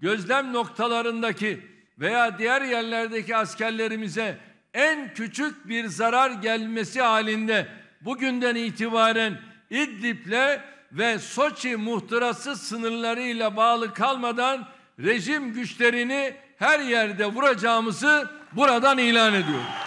gözlem noktalarındaki veya diğer yerlerdeki askerlerimize en küçük bir zarar gelmesi halinde bugünden itibaren İdlib'le ve Soçi muhtırası sınırlarıyla bağlı kalmadan rejim güçlerini her yerde vuracağımızı buradan ilan ediyoruz.